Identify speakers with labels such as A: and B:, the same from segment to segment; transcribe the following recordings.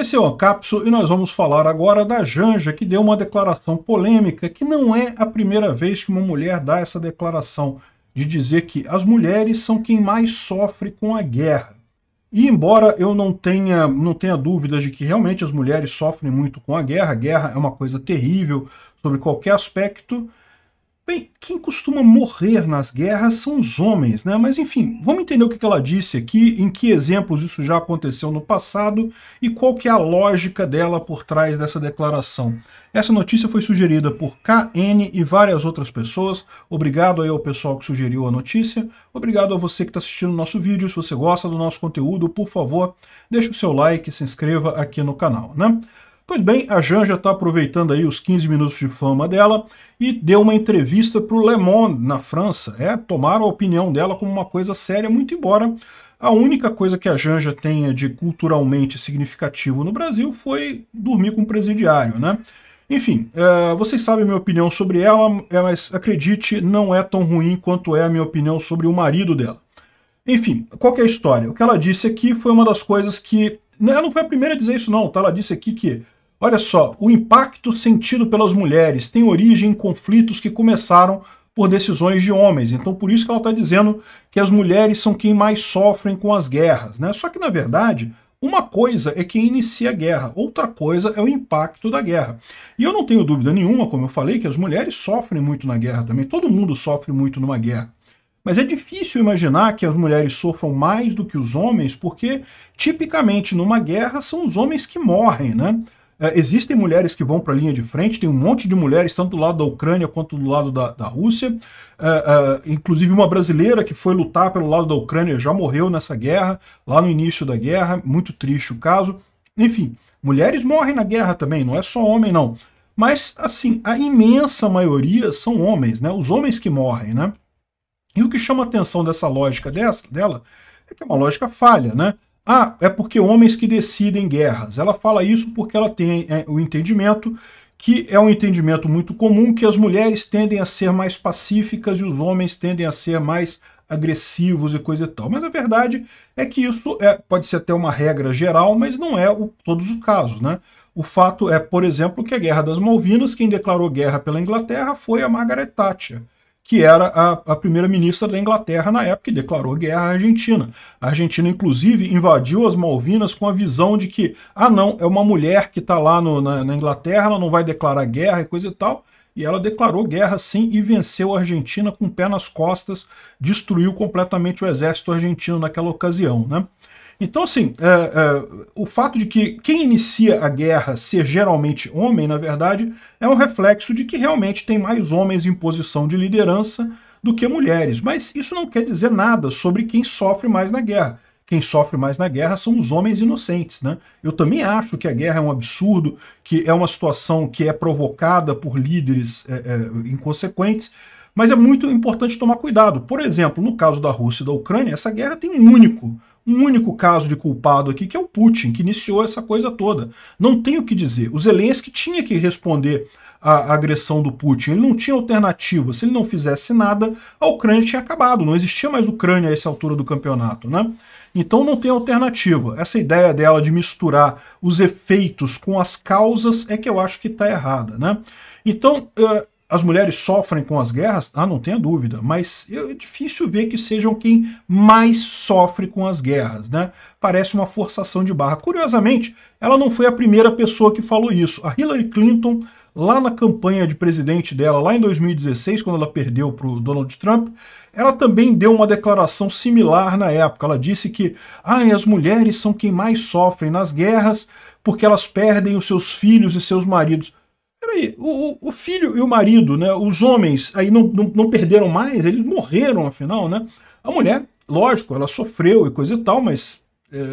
A: Esse é o Acapso e nós vamos falar agora da Janja, que deu uma declaração polêmica, que não é a primeira vez que uma mulher dá essa declaração, de dizer que as mulheres são quem mais sofre com a guerra. E embora eu não tenha, não tenha dúvidas de que realmente as mulheres sofrem muito com a guerra, a guerra é uma coisa terrível sobre qualquer aspecto, Bem, quem costuma morrer nas guerras são os homens, né? Mas enfim, vamos entender o que ela disse aqui, em que exemplos isso já aconteceu no passado e qual que é a lógica dela por trás dessa declaração. Essa notícia foi sugerida por KN e várias outras pessoas. Obrigado aí ao pessoal que sugeriu a notícia. Obrigado a você que está assistindo o nosso vídeo. Se você gosta do nosso conteúdo, por favor, deixe o seu like e se inscreva aqui no canal, né? Pois bem, a Janja está aproveitando aí os 15 minutos de fama dela e deu uma entrevista para o Le Monde, na França. É, tomaram a opinião dela como uma coisa séria, muito embora a única coisa que a Janja tenha de culturalmente significativo no Brasil foi dormir com um presidiário, né? Enfim, é, vocês sabem a minha opinião sobre ela, é, mas acredite, não é tão ruim quanto é a minha opinião sobre o marido dela. Enfim, qual é a história? O que ela disse aqui foi uma das coisas que... Né, ela não foi a primeira a dizer isso não, tá? Ela disse aqui que Olha só, o impacto sentido pelas mulheres tem origem em conflitos que começaram por decisões de homens. Então, por isso que ela está dizendo que as mulheres são quem mais sofrem com as guerras. Né? Só que, na verdade, uma coisa é quem inicia a guerra, outra coisa é o impacto da guerra. E eu não tenho dúvida nenhuma, como eu falei, que as mulheres sofrem muito na guerra também. Todo mundo sofre muito numa guerra. Mas é difícil imaginar que as mulheres sofram mais do que os homens, porque tipicamente numa guerra são os homens que morrem, né? É, existem mulheres que vão para a linha de frente, tem um monte de mulheres, tanto do lado da Ucrânia quanto do lado da, da Rússia. É, é, inclusive uma brasileira que foi lutar pelo lado da Ucrânia já morreu nessa guerra, lá no início da guerra, muito triste o caso. Enfim, mulheres morrem na guerra também, não é só homem não. Mas, assim, a imensa maioria são homens, né? Os homens que morrem, né? E o que chama a atenção dessa lógica dessa, dela é que é uma lógica falha, né? Ah, é porque homens que decidem guerras. Ela fala isso porque ela tem é, o entendimento que é um entendimento muito comum que as mulheres tendem a ser mais pacíficas e os homens tendem a ser mais agressivos e coisa e tal. Mas a verdade é que isso é, pode ser até uma regra geral, mas não é o, todos os casos, né? O fato é, por exemplo, que a Guerra das Malvinas, quem declarou guerra pela Inglaterra foi a Margaret Thatcher que era a, a primeira-ministra da Inglaterra na época, e declarou guerra à Argentina. A Argentina, inclusive, invadiu as Malvinas com a visão de que, ah não, é uma mulher que está lá no, na, na Inglaterra, ela não vai declarar guerra e coisa e tal, e ela declarou guerra sim e venceu a Argentina com o pé nas costas, destruiu completamente o exército argentino naquela ocasião. Né? Então, assim, é, é, o fato de que quem inicia a guerra ser geralmente homem, na verdade, é um reflexo de que realmente tem mais homens em posição de liderança do que mulheres. Mas isso não quer dizer nada sobre quem sofre mais na guerra. Quem sofre mais na guerra são os homens inocentes. Né? Eu também acho que a guerra é um absurdo, que é uma situação que é provocada por líderes é, é inconsequentes, mas é muito importante tomar cuidado. Por exemplo, no caso da Rússia e da Ucrânia, essa guerra tem um único um único caso de culpado aqui, que é o Putin, que iniciou essa coisa toda. Não tem o que dizer. O Zelensky tinha que responder à agressão do Putin. Ele não tinha alternativa. Se ele não fizesse nada, a Ucrânia tinha acabado. Não existia mais Ucrânia a essa altura do campeonato, né? Então não tem alternativa. Essa ideia dela de misturar os efeitos com as causas é que eu acho que está errada, né? Então, uh, as mulheres sofrem com as guerras? Ah, não tenha dúvida, mas é difícil ver que sejam quem mais sofre com as guerras, né? Parece uma forçação de barra. Curiosamente, ela não foi a primeira pessoa que falou isso. A Hillary Clinton, lá na campanha de presidente dela, lá em 2016, quando ela perdeu para o Donald Trump, ela também deu uma declaração similar na época. Ela disse que ah, as mulheres são quem mais sofrem nas guerras porque elas perdem os seus filhos e seus maridos. Peraí, o, o filho e o marido, né? Os homens aí não, não, não perderam mais, eles morreram, afinal, né? A mulher, lógico, ela sofreu e coisa e tal, mas é,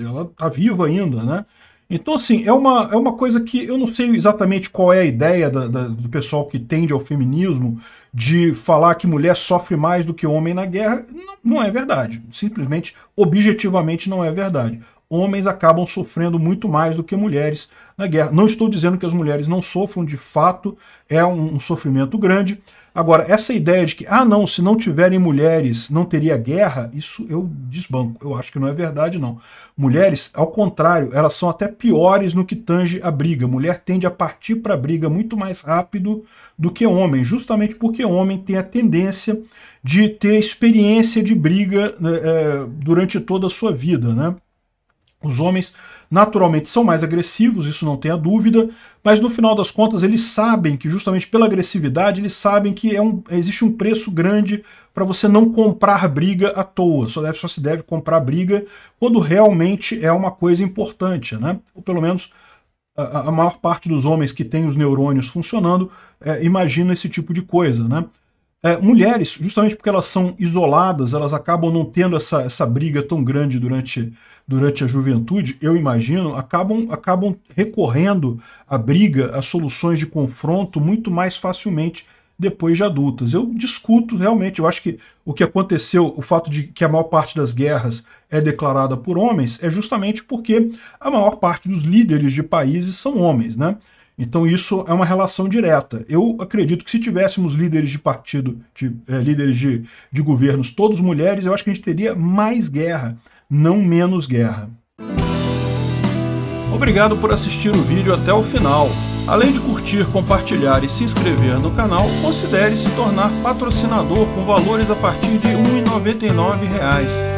A: ela tá viva ainda, né? Então, assim, é uma, é uma coisa que eu não sei exatamente qual é a ideia da, da, do pessoal que tende ao feminismo de falar que mulher sofre mais do que homem na guerra. Não, não é verdade. Simplesmente, objetivamente, não é verdade homens acabam sofrendo muito mais do que mulheres na guerra. Não estou dizendo que as mulheres não sofram, de fato, é um, um, sofrimento grande. Agora, essa ideia de que, ah, não, se não tiverem mulheres não teria guerra, isso eu desbanco. Eu acho que não é verdade, não. Mulheres, ao contrário, elas são até piores no que tange a briga. Mulher tende a partir para a briga muito mais rápido do que homem, justamente porque homem tem a tendência de ter experiência de briga né, é, durante toda a sua vida, né? Os homens naturalmente são mais agressivos, isso não tenha dúvida, mas no final das contas eles sabem que justamente pela agressividade eles sabem que é um, existe um preço grande para você não comprar briga à toa. Só, deve, só se deve comprar briga quando realmente é uma coisa importante, né? Ou pelo menos a, a maior parte dos homens que tem os neurônios funcionando é, imagina esse tipo de coisa, né? É, mulheres, justamente porque elas são isoladas, elas acabam não tendo essa, essa briga tão grande durante, durante a juventude, eu imagino, acabam, acabam recorrendo à briga, a soluções de confronto muito mais facilmente depois de adultas. Eu discuto realmente, eu acho que o que aconteceu, o fato de que a maior parte das guerras é declarada por homens, é justamente porque a maior parte dos líderes de países são homens, né? Então isso é uma relação direta. Eu acredito que se tivéssemos líderes de partido, de, é, líderes de, de governos, todos mulheres, eu acho que a gente teria mais guerra, não menos guerra. Obrigado por assistir o vídeo até o final. Além de curtir, compartilhar e se inscrever no canal, considere se tornar patrocinador com valores a partir de R$ 1,99